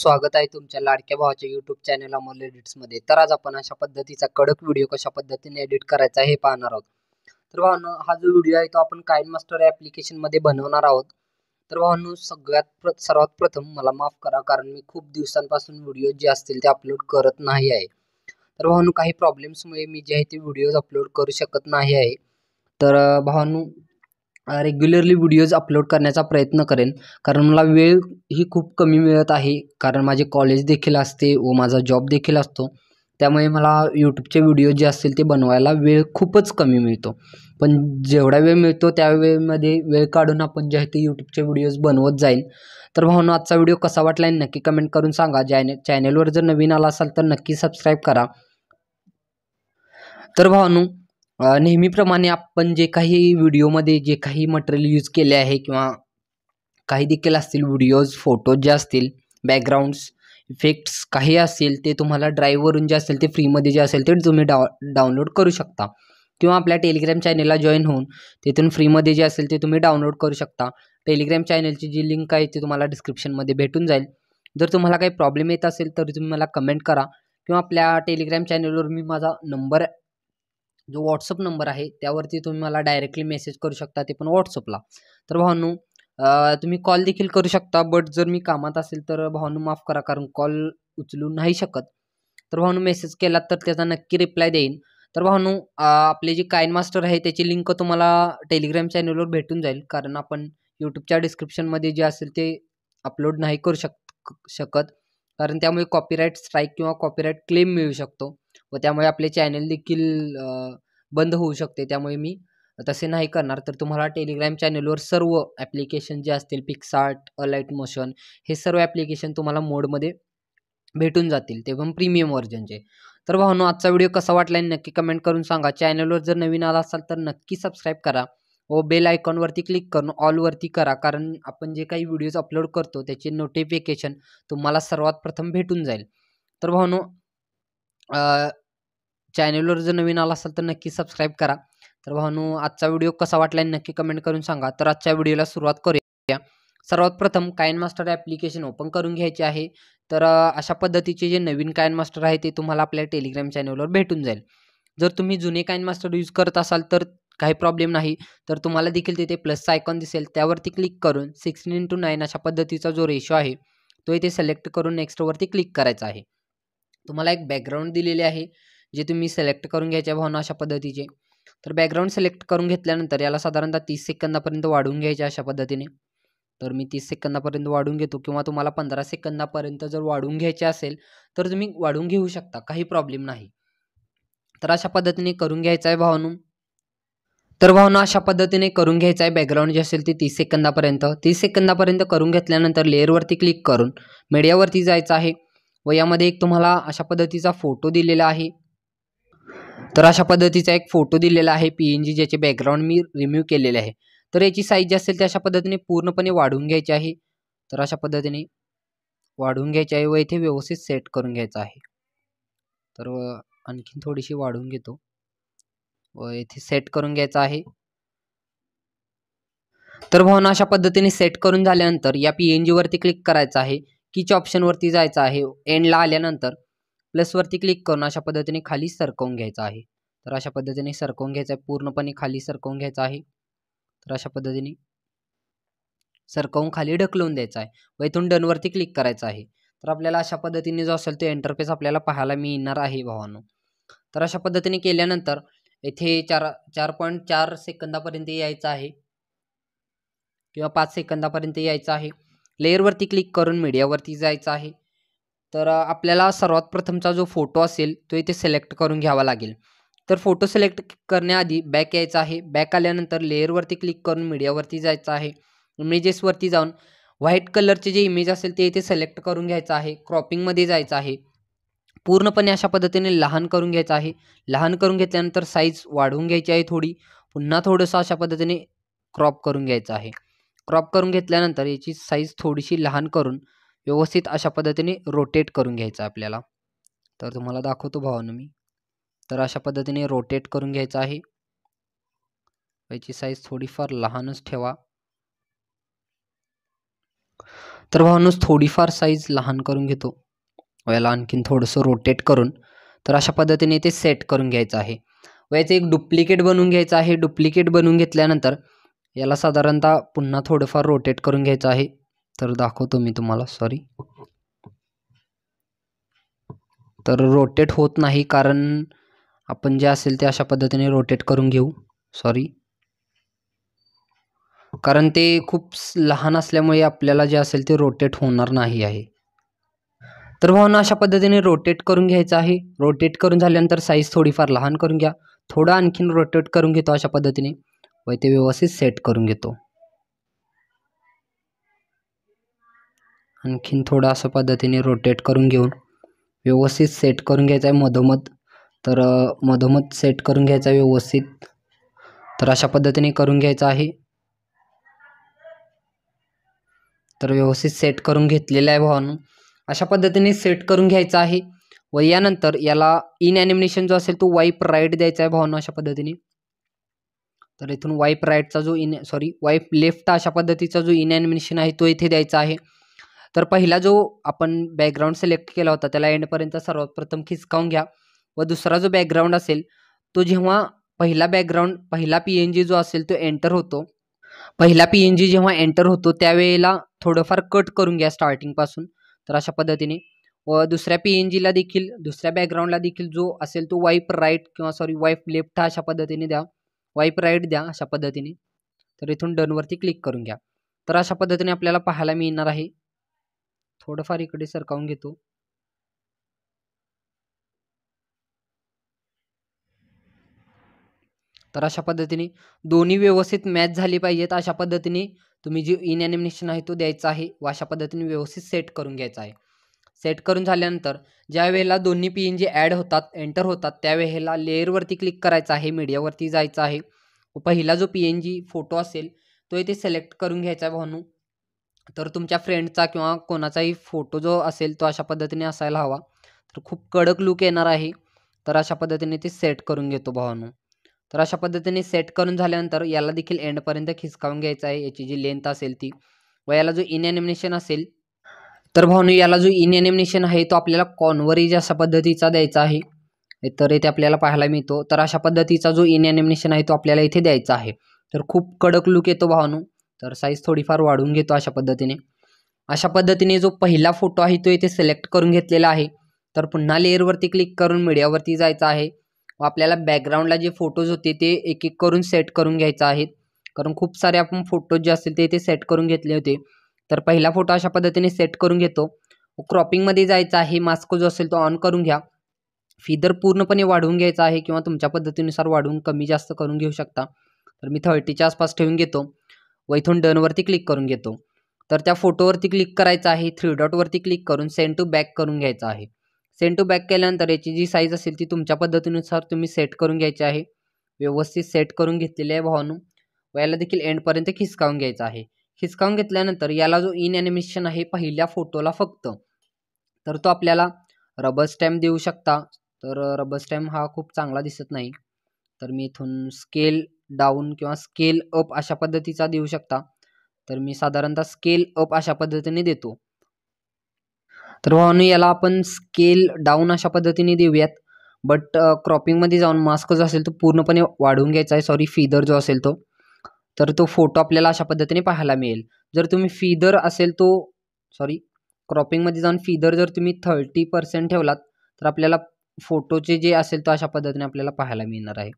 स्वागत आहे तुमच्या लाडक्या भावाच्या युट्यूब चॅनल अमोल एडिट्समध्ये तर आज आपण अशा पद्धतीचा कडक व्हिडिओ कशा पद्धतीने एडिट करायचा हे पाहणार आहोत तर भावांनो हा जो व्हिडिओ आहे तो आपण काईन मास्टर ॲप्लिकेशनमध्ये बनवणार आहोत तर भावांनो सगळ्यात प्र सर्वात प्रथम मला माफ करा कारण मी खूप दिवसांपासून व्हिडिओ जे असतील ते अपलोड करत नाही आहे तर भावांनो काही प्रॉब्लेम्समुळे मी जे आहे ते व्हिडिओज अपलोड करू शकत नाही आहे तर भावांनो रेग्युलरली व्हिडिओज अपलोड करण्याचा प्रयत्न करेन कारण मला वेळ ही खूप कमी मिळत आहे कारण माझे कॉलेज देखील असते व माझा जॉब देखील असतो त्यामुळे मला यूट्यूबचे व्हिडिओ जे असतील ते बनवायला वेळ खूपच कमी मिळतो पण जेवढा वेळ मिळतो त्या वेळेमध्ये वेळ काढून आपण जे आहे ते यूट्यूबचे व्हिडिओज बनवत जाईन तर भावना आजचा व्हिडिओ कसा वाटला नक्की कमेंट करून सांगा जॅने चॅनेलवर जर नवीन आला असाल तर नक्की सबस्क्राईब करा तर भाऊनू नेहमीप्रमाणे आपण जे काही व्हिडिओमध्ये जे काही मटेरियल यूज केले आहे किंवा काही देखील असतील व्हिडिओज फोटोज जे असतील बॅकग्राऊंड्स इफेक्ट्स काही असेल ते तुम्हाला ड्राईव्हवरून जे असेल ते फ्रीमध्ये जे असेल ते तुम्ही डाव डाउनलोड करू शकता किंवा आपल्या टेलिग्राम चॅनेलला जॉईन होऊन तिथून फ्रीमध्ये जे असेल ते तुम्ही डाउनलोड करू शकता टेलिग्राम चॅनेलची जी लिंक आहे ती तुम्हाला डिस्क्रिप्शनमध्ये भेटून जाईल जर तुम्हाला काही प्रॉब्लेम येत असेल तर तुम्ही मला कमेंट करा किंवा आपल्या टेलिग्राम चॅनेलवर मी माझा नंबर जो व्हॉट्सअप नंबर आहे त्यावरती तुम्ही मला डायरेक्टली मेसेज करू शकता ते पण व्हॉट्सअपला तर भावनू तुम्ही कॉल देखील करू शकता बट जर मी कामात असेल तर भावानू माफ करा कारण कॉल उचलू नाही शकत तर भावनू मेसेज केला तर त्याचा नक्की रिप्लाय देईन तर भावनू आपले जे कायन मास्टर आहे त्याची लिंक तुम्हाला टेलिग्राम चॅनलवर भेटून जाईल कारण आपण यूट्यूबच्या डिस्क्रिप्शनमध्ये जे असेल ते अपलोड नाही करू शक शकत कारण त्यामुळे कॉपीराईट स्ट्राईक किंवा कॉपीराईट क्लेम मिळू शकतो व त्यामुळे आपले चॅनल देखील बंद होऊ शकते त्यामुळे मी तसे नाही करणार तर तुम्हाला टेलिग्राम चॅनलवर सर्व ॲप्लिकेशन जे असतील पिक्सार्ट अलाईट मोशन हे सर्व ॲप्लिकेशन तुम्हाला मोडमध्ये भेटून जातील ते पण प्रीमियम व्हर्जनचे तर भावनो आजचा व्हिडिओ कसा वाटला नक्की कमेंट करून सांगा चॅनलवर जर नवीन आला असाल तर नक्की सबस्क्राईब करा व बेल आयकॉनवरती क्लिक करून ऑलवरती करा कारण आपण जे काही व्हिडिओज अपलोड करतो त्याचे नोटिफिकेशन तुम्हाला सर्वात प्रथम भेटून जाईल तर भावनो चॅनलवर जर नवीन आला असाल तर नक्की सबस्क्राईब करा तर भावानू आजचा व्हिडिओ कसा वाटला नक्की कमेंट करून सांगा तर आजच्या व्हिडिओला सुरुवात करूया सर्वात प्रथम कायन मास्टर ॲप्लिकेशन ओपन करून घ्यायचे आहे तर अशा पद्धतीचे जे नवीन कायन मास्टर आहे ते तुम्हाला आपल्या टेलिग्राम चॅनलवर भेटून जाईल जर तुम्ही जुने कायन मास्टर यूज करत असाल तर काही प्रॉब्लेम नाही तर तुम्हाला देखील तिथे प्लसचा आयकॉन दिसेल त्यावरती क्लिक करून सिक्स्टीन इंटू नाईन अशा पद्धतीचा जो रेशो आहे तो इथे सिलेक्ट करून नेक्स्टवरती क्लिक करायचा आहे तुम्हाला एक बॅकग्राऊंड दिलेले आहे जे तुम्ही सिलेक्ट करून घ्यायचे भावना अशा पद्धतीचे तर बॅकग्राऊंड सिलेक्ट करून घेतल्यानंतर याला साधारणतः तीस सेकंदापर्यंत वाढवून घ्यायचे अशा पद्धतीने तर मी तीस सेकंदापर्यंत वाढून घेतो किंवा तुम्हाला पंधरा सेकंदापर्यंत जर वाढून घ्यायचे असेल तर तुम्ही वाढून घेऊ शकता काही प्रॉब्लेम नाही तर अशा पद्धतीने करून घ्यायचं आहे भावनू तर भावना अशा पद्धतीने करून घ्यायचं आहे बॅकग्राऊंड जे असेल ते तीस सेकंदापर्यंत तीस सेकंदापर्यंत करून घेतल्यानंतर लेअरवरती क्लिक करून मीडियावरती जायचं आहे व यामध्ये एक तुम्हाला अशा पद्धतीचा फोटो दिलेला आहे तर अशा पद्धतीचा एक फोटो दिलेला आहे पी एन जी ज्याचे बॅकग्राऊंड मी रिम्यू केलेले आहे तर याची साईज जी असेल ती अशा पद्धतीने पूर्णपणे वाढवून घ्यायची आहे तर अशा पद्धतीने वाढवून घ्यायची आहे व इथे व्यवस्थित सेट करून घ्यायचं आहे तर आणखीन थोडीशी वाढवून घेतो व इथे सेट करून घ्यायचं आहे तर भावना अशा पद्धतीने सेट करून झाल्यानंतर या पी एन जीवरती क्लिक करायचं आहे ऑप्शन ऑप्शनवरती जायचं आहे एंडला आल्यानंतर प्लसवरती क्लिक करून अशा पद्धतीने खाली सरकवून घ्यायचं आहे तर अशा पद्धतीने सरकवून घ्यायचं आहे पूर्णपणे खाली सरकवून घ्यायचं आहे तर अशा पद्धतीने सरकवून खाली ढकलून द्यायचं आहे व इथून डनवरती क्लिक करायचं आहे तर आपल्याला अशा पद्धतीने जो असेल तो एंटरफेस आपल्याला पाहायला मिळणार आहे भावानो तर अशा पद्धतीने केल्यानंतर येथे चार चार पॉईंट चार सेकंदापर्यंत यायचं आहे किंवा पाच सेकंदापर्यंत यायचं आहे लेअरवरती क्लिक करून मीडियावरती जायचं आहे तर आपल्याला सर्वात प्रथमचा जो फोटो असेल तो इथे सिलेक्ट करून घ्यावा लागेल तर फोटो सिलेक्ट करण्याआधी बॅक यायचा आहे बॅक आल्यानंतर लेअरवरती क्लिक करून मीडियावरती जायचं आहे इमेजेसवरती जाऊन व्हाईट कलरचे जे इमेज असेल ते इथे सिलेक्ट करून घ्यायचं आहे क्रॉपिंगमध्ये जायचं आहे पूर्णपणे अशा पद्धतीने लहान करून घ्यायचं आहे लहान करून घेतल्यानंतर साईज वाढवून घ्यायची आहे थोडी पुन्हा थोडंसं अशा पद्धतीने क्रॉप करून घ्यायचं आहे क्रॉप करून घेतल्यानंतर याची साईज थोडीशी लहान करून व्यवस्थित अशा पद्धतीने रोटेट करून घ्यायचं आपल्याला तर तुम्हाला दाखवतो भावानं मी तर अशा पद्धतीने रोटेट करून घ्यायचं आहे याची साईज थोडीफार लहानच ठेवा तर भावानूच थोडीफार साईज लहान करून घेतो याला आणखीन थोडंसं रोटेट करून तर अशा पद्धतीने ते सेट करून घ्यायचं आहे याचं एक डुप्लिकेट बनवून घ्यायचं आहे डुप्लिकेट बनवून घेतल्यानंतर याला साधारणतः पुन्हा थोडंफार रोटेट करून घ्यायचं आहे तर दाखवतो मी तुम्हाला सॉरी तर रोटेट होत नाही कारण आपण जे असेल ते अशा पद्धतीने रोटेट करून घेऊ सॉरी कारण ते खूप लहान असल्यामुळे आपल्याला जे असेल ते रोटेट होणार नाही आहे तर भावना अशा पद्धतीने रोटेट करून घ्यायचं आहे रोटेट करून झाल्यानंतर साईज थोडीफार लहान करून घ्या थोडं आणखीन रोटेट करून घेतो अशा पद्धतीने व इथे व्यवस्थित सेट करून घेतो आणखीन थोडं असं पद्धतीने रोटेट करून घेऊन व्यवस्थित सेट करून घ्यायचा आहे मधोमध तर मधोमध सेट करून घ्यायचा आहे व्यवस्थित तर अशा पद्धतीने करून घ्यायचं आहे तर व्यवस्थित सेट करून घेतलेला आहे भावानं अशा पद्धतीने सेट करून घ्यायचा आहे व यानंतर याला इन ॲनिमिनेशन जो असेल तो वाईप राईट द्यायचा आहे भावानं अशा पद्धतीने तर इथून वाईप राईटचा जो इन सॉरी वाईप लेफ्ट अशा पद्धतीचा जो इन ॲनिमेशन आहे तो इथे द्यायचा आहे तर पहिला जो आपण बॅकग्राऊंड सिलेक्ट केला होता त्याला एंडपर्यंत सर्वात प्रथम खिचकावून घ्या व दुसरा जो बॅकग्राऊंड असेल तो जेव्हा पहिला बॅकग्राऊंड पहिला पी एन जी जो असेल तो एंटर होतो पहिला पी एन जी जेव्हा एंटर होतो त्यावेळेला थोडंफार कट करून घ्या स्टार्टिंगपासून तर अशा पद्धतीने व दुसऱ्या पी एन जीला देखील दुसऱ्या बॅकग्राऊंडला देखील जो असेल तो वाईप राईट किंवा सॉरी वाईप लेफ्ट अशा पद्धतीने द्या वाईप राईट द्या अशा पद्धतीने तर इथून डनवरती क्लिक करून घ्या तर अशा पद्धतीने आपल्याला पाहायला मिळणार आहे थोडंफार इकडे सरकावून घेतो तर अशा पद्धतीने दोन्ही व्यवस्थित मॅच झाली पाहिजेत अशा पद्धतीने तुम्ही जी ॲनिमेशन आहे तो द्यायचा आहे व अशा पद्धतीने व्यवस्थित सेट करून घ्यायचा आहे सेट करून झाल्यानंतर ज्या वेळेला दोन्ही पी एन जी ॲड होतात एंटर होतात त्यावेळेला लेअरवरती क्लिक करायचं आहे मीडियावरती जायचं आहे पहिला जो पी एन जी फोटो असेल तो इथे सिलेक्ट करून घ्यायचा आहे भानू तर तुमच्या फ्रेंडचा किंवा कोणाचाही फोटो जो असेल तो अशा पद्धतीने असायला हवा तर खूप कडक लूक येणार आहे तर अशा पद्धतीने ते सेट करून घेतो भावानू तर अशा पद्धतीने सेट करून झाल्यानंतर याला देखील एंडपर्यंत खिसकावून घ्यायचं आहे याची जी लेंथ असेल ती व याला जो इन असेल तर भावनो याला जो इन एनिमिनेशन आहे तो आपल्याला कॉनवरेज अशा पद्धतीचा द्यायचा आहे तर इथे आपल्याला पाहायला मिळतो तर अशा पद्धतीचा जो इन एनिमिनेशन आहे तो आपल्याला इथे द्यायचा आहे तर खूप कडक लुक येतो भावानू तर साईज थोडीफार वाढून घेतो अशा पद्धतीने अशा पद्धतीने जो पहिला फोटो आहे तो इथे सिलेक्ट करून घेतलेला आहे तर पुन्हा लेअरवरती क्लिक करून मीडियावरती जायचं आहे व आपल्याला बॅकग्राऊंडला जे फोटोज होते ते एक एक करून सेट करून घ्यायचं आहेत कारण खूप सारे आपण फोटोज जे असतील ते इथे सेट करून घेतले होते तर पहिला फोटो अशा पद्धतीने सेट करून घेतो क्रॉपिंगमध्ये जायचं आहे मास्क जो असेल तो ऑन करून घ्या फिदर पूर्णपणे वाढवून घ्यायचा आहे किंवा तुमच्या पद्धतीनुसार वाढवून कमी जास्त करून घेऊ शकता तर मी थर्टीच्या आसपास ठेवून घेतो व इथून डनवरती क्लिक करून घेतो तर त्या फोटोवरती क्लिक करायचं आहे थ्री डॉटवरती क्लिक करून सेंड टू बॅक करून घ्यायचं आहे सेंड टू बॅक केल्यानंतर याची जी साईज असेल ती तुमच्या पद्धतीनुसार तुम्ही सेट करून घ्यायची आहे व्यवस्थित सेट करून घेतलेली आहे भावानू व याला देखील एंडपर्यंत खिसकावून घ्यायचं आहे हिसकावून घेतल्यानंतर याला जो इन ॲनिमेशन आहे पहिल्या फोटोला फक्त तर तो आपल्याला रबर स्टॅम्प देऊ शकता तर रबर स्टॅम्प हा खूप चांगला दिसत नाही तर मी इथून स्केल डाऊन किंवा स्केल अप अशा पद्धतीचा देऊ शकता तर मी साधारणतः स्केल अप अशा पद्धतीने देतो तर भावानो याला आपण स्केल डाऊन अशा पद्धतीने देऊयात बट क्रॉपिंगमध्ये जाऊन मास्क जो असेल तो पूर्णपणे वाढवून घ्यायचा आहे सॉरी फिदर जो असेल तो तर तो फोटो आपल्याला अशा पद्धतीने पाहायला मिळेल जर तुम्ही फीदर असेल तो सॉरी क्रॉपिंगमध्ये जाऊन फीदर जर तुम्ही थर्टी पर्सेंट ठेवलात तर आपल्याला फोटोचे जे असेल तो अशा पद्धतीने आपल्याला पाहायला मिळणार आहे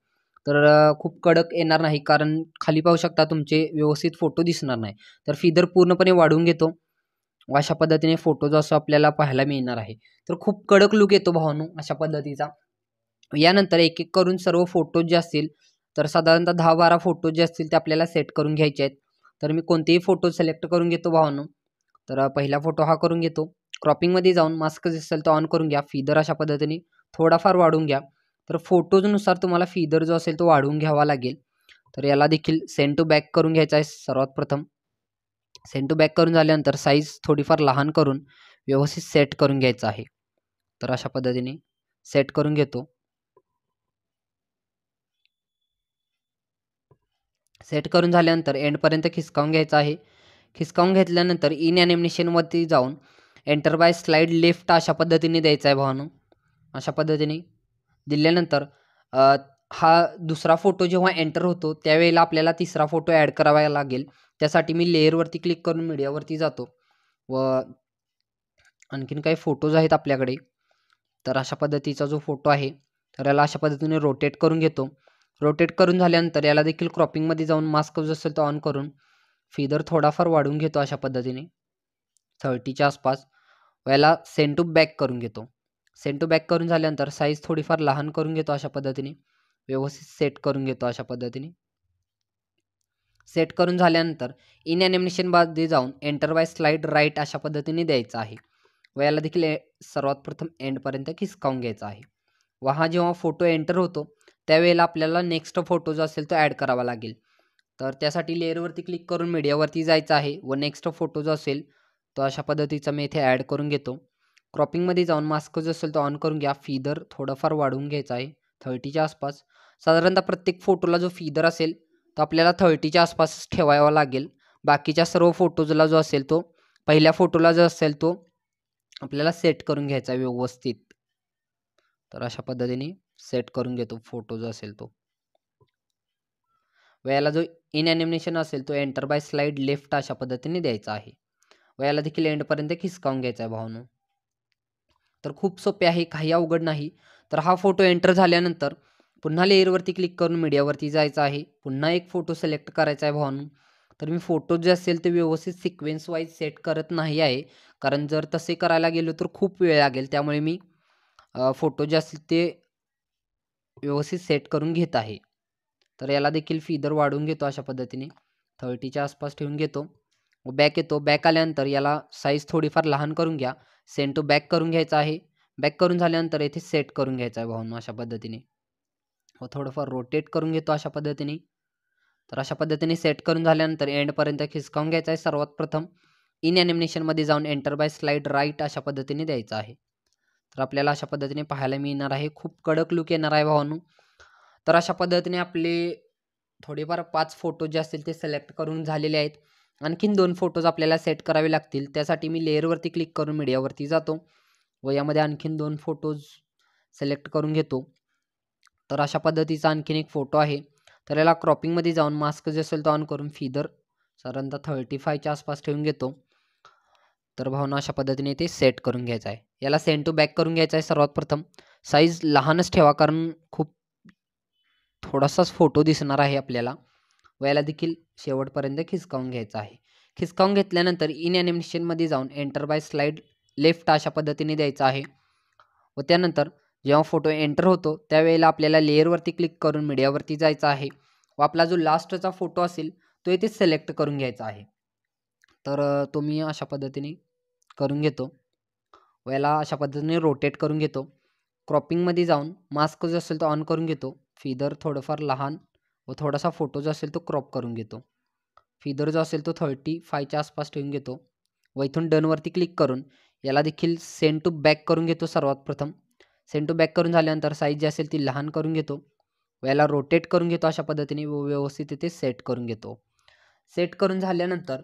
तर खूप कडक येणार नाही कारण खाली पाहू शकता तुमचे व्यवस्थित फोटो दिसणार नाही तर फीदर पूर्णपणे वाढून घेतो अशा पद्धतीने फोटो जो असो आपल्याला पाहायला मिळणार आहे तर खूप कडक लुक येतो भावानू अशा पद्धतीचा यानंतर एक एक करून सर्व फोटो जे असतील तर साधारणतः दहा बारा फोटो जे असतील ते आपल्याला सेट करून घ्यायचे आहेत तर मी कोणतेही फोटो सिलेक्ट करून घेतो भावानं तर पहिला फोटो हा करून घेतो क्रॉपिंगमध्ये जाऊन मास्क जे असेल तो ऑन करून घ्या फिदर अशा पद्धतीने थोडाफार वाढून घ्या तर फोटोजनुसार तुम्हाला फिदर जो असेल तो वाढवून घ्यावा लागेल तर याला देखील सेंड टू बॅक करून घ्यायचा आहे सर्वात प्रथम सेंड टू बॅक करून झाल्यानंतर साईज थोडीफार लहान करून व्यवस्थित सेट करून घ्यायचा आहे तर अशा पद्धतीने सेट करून घेतो सेट करून झाल्यानंतर एंडपर्यंत खिसकावून घ्यायचं आहे खिसकावून घेतल्यानंतर इन ॲनिमिनेशनवरती जाऊन एंटर बाय स्लाईड लेफ्ट अशा पद्धतीने द्यायचा आहे भावानं अशा पद्धतीने दिल्यानंतर हा दुसरा फोटो जेव्हा एंटर होतो त्यावेळेला आपल्याला तिसरा फोटो ॲड करावा लागेल त्यासाठी मी लेअरवरती क्लिक करून मीडियावरती जातो व आणखीन काही फोटोज आहेत आपल्याकडे तर अशा पद्धतीचा जो फोटो आहे तर याला अशा पद्धतीने रोटेट करून घेतो रोटेट करून झाल्यानंतर याला देखील क्रॉपिंगमध्ये जाऊन मास्क जो असेल तो ऑन करून फिदर थोडाफार वाढवून घेतो अशा पद्धतीने थर्टीच्या आसपास व याला टू बॅक करून घेतो टू बॅक करून झाल्यानंतर साईज थोडीफार लहान करून घेतो अशा पद्धतीने व्यवस्थित सेट करून घेतो अशा पद्धतीने सेट करून झाल्यानंतर इन ॲनिमेशनमध्ये जाऊन एंटर बाय स्लाइड राईट अशा पद्धतीने द्यायचं आहे व याला देखील सर्वात प्रथम एंडपर्यंत खिसकावून घ्यायचं आहे व हा जेव्हा फोटो एंटर होतो त्यावेळेला आपल्याला नेक्स्ट फोटो जो असेल तो ॲड करावा लागेल तर त्यासाठी लेअरवरती क्लिक करून मीडियावरती जायचं आहे व नेक्स्ट फोटो जो असेल तो अशा पद्धतीचा मी इथे ॲड करून घेतो क्रॉपिंगमध्ये जाऊन मास्क जो असेल तो ऑन करून घ्या फीदर थोडंफार वाढवून घ्यायचा आहे थर्टीच्या आसपास साधारणतः प्रत्येक फोटोला जो फीदर असेल तो आपल्याला थर्टीच्या आसपास ठेवावा लागेल बाकीच्या सर्व फोटोजला जो असेल तो पहिल्या फोटोला जो असेल तो आपल्याला सेट करून घ्यायचा व्यवस्थित तर अशा पद्धतीने सेट करून घेतो फोटोज असेल तो व याला जो इन ॲनिमेशन असेल तो एंटर बाय स्लाइड लेफ्ट अशा पद्धतीने द्यायचा आहे व याला देखील एंडपर्यंत खिसकावून घ्यायचा आहे भावनं तर खूप सोपे आहे काही अवघड नाही तर हा फोटो एंटर झाल्यानंतर पुन्हा लेअरवरती क्लिक करून मीडियावरती जायचं आहे पुन्हा एक फोटो सिलेक्ट करायचा आहे भावनं तर मी फोटो जे असेल ते व्यवस्थित सिक्वेन्स वाईज सेट करत नाही आहे कारण जर तसे करायला गेलो तर खूप वेळ लागेल त्यामुळे मी फोटो जे असेल ते व्यवस्थित सेट करून घेत आहे तर याला देखील फीदर वाढवून घेतो अशा पद्धतीने थर्टीच्या आसपास ठेवून घेतो बॅक येतो बॅक आल्यानंतर याला साईज थोडीफार लहान करून घ्या सेंट टू बॅक करून घ्यायचा आहे बॅक करून झाल्यानंतर येथे सेट करून घ्यायचा आहे भाऊन अशा पद्धतीने व थोडंफार रोटेट करून घेतो अशा पद्धतीने तर अशा पद्धतीने सेट करून झाल्यानंतर एंडपर्यंत खिसकावून घ्यायचं आहे सर्वात प्रथम इन ॲनिमिनेशनमध्ये जाऊन एंटर बाय स्लाईड राईट अशा पद्धतीने द्यायचं आहे तर आपल्याला अशा पद्धतीने पाहायला मिळणार आहे खूप कडक लुक येणार आहे भावानू तर अशा पद्धतीने आपले थोडेफार पाच फोटो जे असतील ते सिलेक्ट करून झालेले आहेत आणखीन दोन फोटोज आपल्याला सेट करावे लागतील त्यासाठी मी लेअरवरती क्लिक करून मीडियावरती जातो व यामध्ये आणखीन दोन फोटोज सिलेक्ट करून घेतो तर अशा पद्धतीचा आणखीन एक फोटो आहे तर याला क्रॉपिंगमध्ये जाऊन मास्क जे असेल तो ऑन करून फिदर साधारणतः थर्टी फायच्या आसपास ठेवून घेतो तर भावना अशा पद्धतीने ते सेट करून घ्यायचं आहे याला सेंड टू बॅक करून घ्यायचा आहे सर्वात प्रथम साईज लहानच ठेवा कारण खूप थोडासाच फोटो दिसणार आहे आपल्याला व याला देखील शेवटपर्यंत खिसकावून घ्यायचा आहे खिसकावून घेतल्यानंतर इन ॲनिमेशनमध्ये जाऊन एंटर बाय स्लाईड लेफ्ट अशा पद्धतीने द्यायचा आहे व त्यानंतर जेव्हा फोटो एंटर होतो त्यावेळेला आपल्याला लेअरवरती क्लिक करून मीडियावरती जायचं आहे व आपला जो लास्टचा फोटो असेल तो येथे सिलेक्ट करून घ्यायचा आहे तर तुम्ही अशा पद्धतीने करून घेतो वेला अशा पद्धतीने रोटेट करून घेतो क्रॉपिंगमध्ये जाऊन मास्क जो असेल तो ऑन करून घेतो फिदर थोडंफार लहान व थोडासा फोटो जो असेल तो क्रॉप करून घेतो फिदर जो असेल तो थर्टी फायच्या आसपास ठेवून घेतो व इथून डनवरती क्लिक करून याला देखील सेंड टू बॅक करून घेतो सर्वात प्रथम सेंड टू बॅक करून झाल्यानंतर साईज जी असेल ती लहान करून घेतो व याला रोटेट करून घेतो अशा पद्धतीने व्यवस्थित इथे सेट करून घेतो सेट करून झाल्यानंतर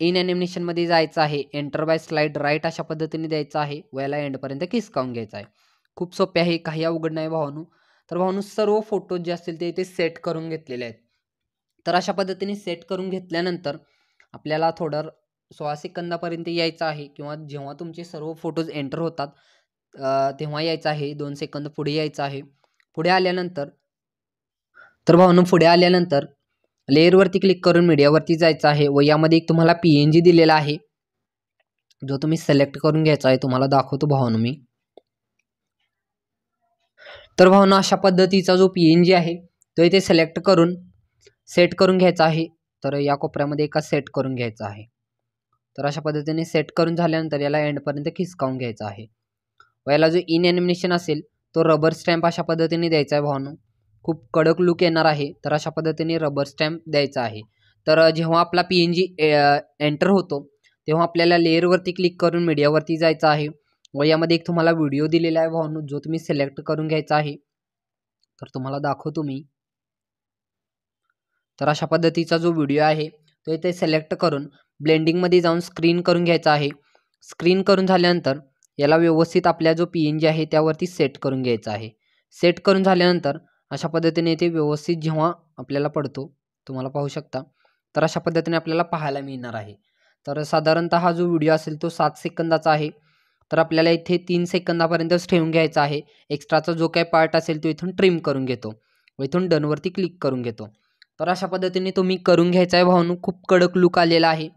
इन ॲनिमेशनमध्ये जायचं आहे एंटर बाय स्लाईड राईट अशा पद्धतीने द्यायचं आहे वेला एंडपर्यंत किसकावून घ्यायचं आहे खूप सोपे आहे काही अवघड नाही भावानू तर भावानू सर्व फोटोज जे असतील ते इथे सेट करून घेतलेले आहेत तर अशा पद्धतीने सेट करून घेतल्यानंतर आपल्याला थोडं सोळा सेकंदापर्यंत यायचं आहे किंवा जेव्हा तुमचे सर्व फोटोज एंटर होतात तेव्हा यायचं आहे दोन सेकंद पुढे यायचं आहे पुढे आल्यानंतर तर भावानू पुढे आल्यानंतर लेअरवरती क्लिक करून मीडियावरती जायचं आहे व यामध्ये एक तुम्हाला पी एन जी दिलेला आहे जो तुम्ही सिलेक्ट करून घ्यायचा आहे तुम्हाला दाखवतो भावनं मी तर भावना अशा पद्धतीचा जो पी एन जी आहे तो इथे सिलेक्ट करून सेट करून घ्यायचा आहे तर या कोपऱ्यामध्ये एका सेट करून घ्यायचा आहे तर अशा पद्धतीने सेट करून झाल्यानंतर याला एंडपर्यंत खिसकावून घ्यायचा आहे व याला जो इन ॲनिमेशन असेल तो रबर स्टॅम्प अशा पद्धतीने द्यायचा आहे भावनं खूप कडक लुक येणार आहे तर अशा पद्धतीने रबर स्टॅम्प द्यायचा आहे तर जेव्हा आपला पी एन जी एंटर होतो तेव्हा आपल्याला लेअरवरती क्लिक करून मीडियावरती जायचं आहे व यामध्ये एक तुम्हाला व्हिडिओ दिलेला आहे भावनू जो तुम्ही सिलेक्ट करून घ्यायचा आहे तर तुम्हाला दाखवतो मी तर अशा पद्धतीचा जो व्हिडिओ आहे तो इथे सिलेक्ट करून ब्लेंडिंगमध्ये जाऊन स्क्रीन करून घ्यायचा आहे स्क्रीन करून झाल्यानंतर याला व्यवस्थित आपल्या जो पी एन जी आहे त्यावरती सेट करून घ्यायचा आहे सेट करून झाल्यानंतर अशा पद्धतीने इथे व्यवस्थित जेव्हा आपल्याला पडतो तुम्हाला पाहू शकता तर अशा पद्धतीने आपल्याला पाहायला मिळणार आहे तर साधारणतः हा जो व्हिडिओ असेल तो सात सेकंदाचा आहे तर आपल्याला इथे तीन सेकंदापर्यंतच ठेवून घ्यायचा आहे एक्स्ट्राचा जो काही पार्ट असेल तो इथून ट्रिम करून घेतो व इथून डनवरती क्लिक करून घेतो तर अशा पद्धतीने तुम्ही करून घ्यायचा आहे भावनू खूप कडक लुक आलेला आहे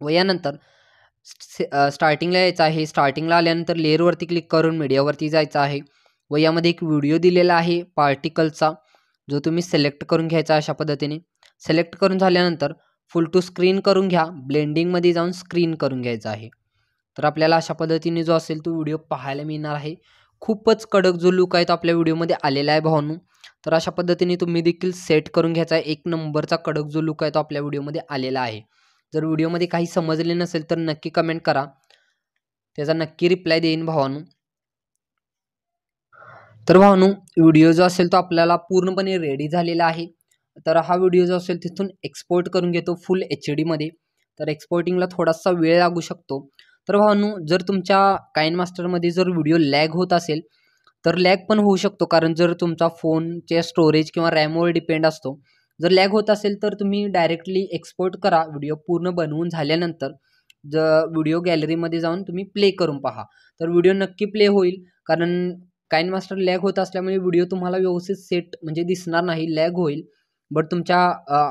व यानंतर स्टार्टिंगला यायचं आहे स्टार्टिंगला आल्यानंतर लेअरवरती क्लिक करून मीडियावरती जायचं आहे व यामध्ये एक व्हिडिओ दिलेला आहे पार्टिकलचा जो तुम्ही सिलेक्ट करून घ्यायचा अशा पद्धतीने सिलेक्ट करून झाल्यानंतर फुल टू स्क्रीन करून घ्या ब्लेंडिंगमध्ये जाऊन स्क्रीन करून घ्यायचा आहे तर आपल्याला अशा पद्धतीने जो असेल तो व्हिडिओ पाहायला मिळणार आहे खूपच कडक जो लुक आहे तो आपल्या व्हिडिओमध्ये आलेला आहे भावनू तर अशा पद्धतीने तुम्ही देखील सेट करून घ्यायचा आहे एक नंबरचा कडक जो लुक आहे तो आपल्या व्हिडिओमध्ये आलेला आहे जर व्हिडिओमध्ये काही समजले नसेल तर नक्की कमेंट करा त्याचा नक्की रिप्लाय देईन भावानू तर भावनू व्हिडिओ जो असेल तो आपल्याला पूर्णपणे रेडी झालेला आहे तर हा व्हिडिओ जो असेल तिथून एक्सपोर्ट करून घेतो फुल एच डीमध्ये तर एक्सपोर्टिंगला थोडासा वेळ लागू शकतो तर भावनू जर तुमच्या काइन मास्टरमध्ये जर व्हिडिओ लॅग होत असेल तर लॅग पण होऊ शकतो कारण जर तुमचा फोनच्या स्टोरेज किंवा रॅमवर डिपेंड असतो जर लॅग होत असेल तर तुम्ही डायरेक्टली एक्सपोर्ट करा व्हिडिओ पूर्ण बनवून झाल्यानंतर ज व्हिडिओ गॅलरीमध्ये जाऊन तुम्ही प्ले करून पहा तर व्हिडिओ नक्की प्ले होईल कारण काइन मास्टर लॅग होत असल्यामुळे व्हिडिओ तुम्हाला व्यवस्थित सेट म्हणजे दिसणार नाही लॅग होईल बट तुमच्या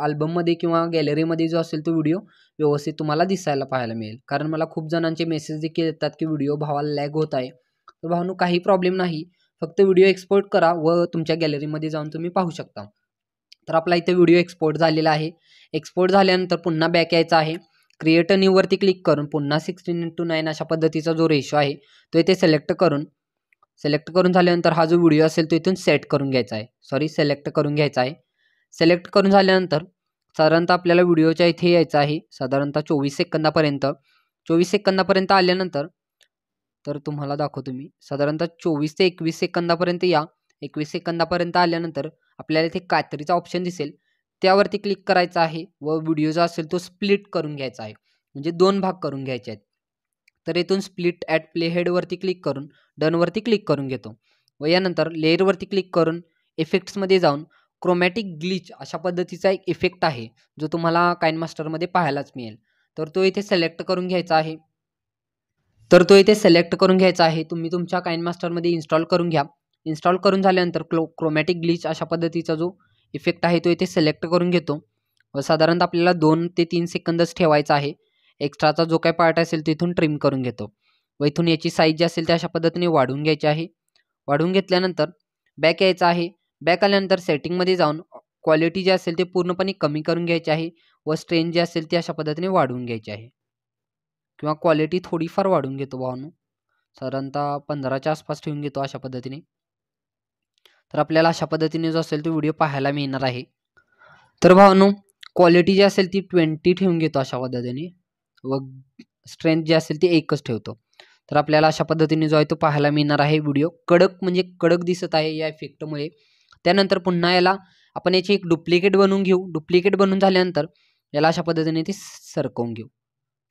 अल्बममध्ये किंवा गॅलरीमध्ये जो असेल तो व्हिडिओ व्यवस्थित तुम्हाला दिसायला पाहायला मिळेल कारण मला खूप जणांचे मेसेज देखील येतात की व्हिडिओ भावाला लॅग होत आहे तर भावानो काही प्रॉब्लेम नाही फक्त व्हिडिओ एक्सपोर्ट करा व तुमच्या गॅलरीमध्ये जाऊन तुम्ही पाहू शकता तर आपला इथे व्हिडिओ एक्सपोर्ट झालेला आहे एक्सपोर्ट झाल्यानंतर पुन्हा बॅक यायचा आहे क्रिएट न्यूवरती क्लिक करून पुन्हा सिक्स्टीन इंटू नाईन अशा पद्धतीचा जो रेशो आहे तो इथे सिलेक्ट करून सिलेक्ट करून झाल्यानंतर हा जो व्हिडिओ असेल तो इथून सेट करून घ्यायचा आहे सॉरी सिलेक्ट करून घ्यायचा आहे सिलेक्ट करून झाल्यानंतर साधारणतः आपल्याला व्हिडिओच्या इथे यायचा आहे साधारणतः चोवीस सेकंदापर्यंत चोवीस सेकंदापर्यंत आल्यानंतर तर तुम्हाला दाखवतो मी साधारणतः चोवीस ते एकवीस सेकंदापर्यंत या एकवीस सेकंदापर्यंत आल्यानंतर आपल्याला इथे कात्रीचा ऑप्शन दिसेल त्यावरती क्लिक करायचा आहे व व्हिडिओ जो असेल तो स्प्लिट करून घ्यायचा आहे म्हणजे दोन भाग करून घ्यायचे आहेत तर इथून स्प्लिट ॲट प्लेहेडवरती क्लिक करून डनवरती क्लिक करून घेतो व यानंतर लेअरवरती क्लिक करून इफेक्ट्समध्ये जाऊन क्रोमॅटिक ग्लिच अशा पद्धतीचा एक इफेक्ट आहे जो तुम्हाला काइनमास्टरमध्ये पाहायलाच मिळेल तर तो इथे सिलेक्ट करून घ्यायचा आहे तर तो इथे सिलेक्ट करून घ्यायचा आहे तुम्ही तुमच्या काइनमास्टरमध्ये इन्स्टॉल करून घ्या इन्स्टॉल करून झाल्यानंतर क्लो क्रोमॅटिक ग्लिच अशा पद्धतीचा जो इफेक्ट आहे तो इथे सिलेक्ट करून घेतो व साधारणतः आपल्याला दोन ते तीन सेकंदच ठेवायचा आहे एक्स्ट्राचा जो काही पार्ट असेल तिथून ट्रिम करून घेतो व इथून याची साईज जी असेल त्या अशा पद्धतीने वाढून घ्यायची आहे वाढून घेतल्यानंतर बॅक यायचं आहे बॅक आल्यानंतर सेटिंगमध्ये जाऊन क्वालिटी जी असेल ते पूर्णपणे कमी करून घ्यायची आहे व स्ट्रेन जी असेल ती अशा पद्धतीने वाढवून घ्यायची आहे किंवा क्वालिटी थोडीफार वाढवून घेतो भावानो साधारणतः पंधराच्या आसपास ठेवून घेतो अशा पद्धतीने तर आपल्याला अशा पद्धतीने जो असेल तो व्हिडिओ पाहायला मिळणार आहे तर भावानो क्वालिटी जी असेल ती ट्वेंटी ठेवून घेतो अशा पद्धतीने व स्ट्रेंथ जी असेल ती एकच ठेवतो तर आपल्याला अशा पद्धतीने जो आहे तो पाहायला मिळणार आहे व्हिडिओ कडक म्हणजे कडक दिसत आहे या इफेक्टमुळे त्यानंतर पुन्हा याला आपण याची एक डुप्लिकेट बनवून घेऊ डुप्लिकेट बनवून झाल्यानंतर याला अशा पद्धतीने ते सरकवून घेऊ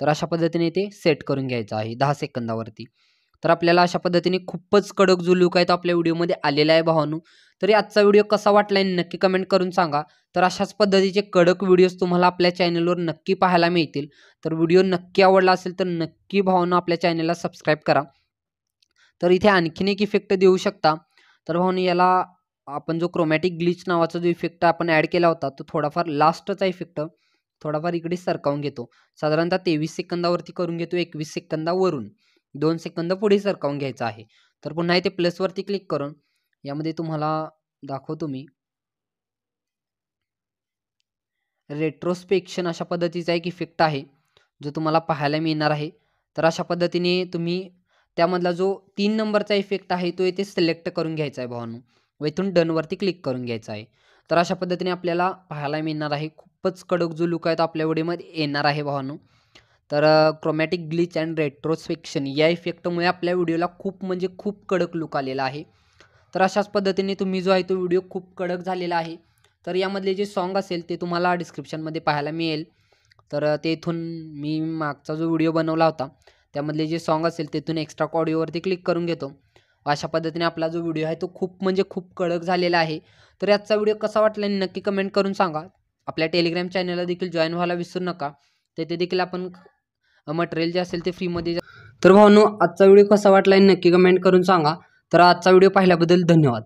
तर अशा पद्धतीने ते सेट करून घ्यायचं आहे दहा सेकंदावरती तर आपल्याला अशा पद्धतीने खूपच कडक जो लुक आहे तो आपल्या व्हिडिओमध्ये आलेला आहे भावानू तरी आजचा व्हिडिओ कसा वाटला आहे नक्की कमेंट करून सांगा तर अशाच पद्धतीचे कडक व्हिडिओज तुम्हाला आपल्या चॅनलवर नक्की पाहायला मिळतील तर व्हिडिओ नक्की आवडला असेल तर नक्की भावानं आपल्या चॅनलला सबस्क्राईब करा तर इथे आणखीन एक इफेक्ट देऊ शकता तर भावानू याला आपण जो क्रोमॅटिक ग्लिच नावाचा जो इफेक्ट आपण ॲड केला होता तो थोडाफार लास्टचा इफेक्ट थोडाफार इकडे सरकावून घेतो साधारणतः तेवीस सेकंदावरती करून घेतो एकवीस सेकंदावरून दोन सेकंद पुढे सरकावून घ्यायचं आहे तर पुन्हा इथे प्लसवरती क्लिक करून यामध्ये तुम्हाला दाखवतो मी रेट्रोस्पेक्शन अशा पद्धतीचा एक इफेक्ट आहे जो तुम्हाला पाहायला मिळणार आहे तर अशा पद्धतीने तुम्ही त्यामधला जो तीन नंबरचा इफेक्ट आहे तो इथे सिलेक्ट करून घ्यायचा आहे भावानू व इथून डनवरती क्लिक करून घ्यायचा आहे तर अशा पद्धतीने आपल्याला पाहायला मिळणार आहे खूपच कडक जो लुक आहे तो आपल्या वडीमध्ये येणार आहे भावानू तर क्रोमॅटिक ग्लिच अँड रेट्रोस्पेक्शन या इफेक्टमुळे आपल्या व्हिडिओला खूप म्हणजे खूप कडक लुक आलेला आहे तर अशाच पद्धतीने तुम्ही जो आहे तो व्हिडिओ खूप कडक झालेला आहे तर यामधले जे सॉन्ग असेल ते तुम्हाला डिस्क्रिप्शनमध्ये पाहायला मिळेल तर तेथून मी मागचा जो व्हिडिओ बनवला होता त्यामधले जे सॉन्ग असेल तेथून एक्स्ट्रा ऑडिओवरती क्लिक करून घेतो अशा पद्धतीने आपला जो व्हिडिओ आहे तो खूप म्हणजे खूप कडक झालेला आहे तर याचा व्हिडिओ कसा वाटला नक्की कमेंट करून सांगा आपल्या टेलिग्राम चॅनलला देखील जॉईन व्हायला विसरू नका तेथे देखील आपण मटेरियल जे असेल ते फ्रीमध्ये तर भावनो आजचा व्हिडिओ कसा वाटला नक्की कमेंट करून सांगा तर आजचा व्हिडिओ पाहिल्याबद्दल धन्यवाद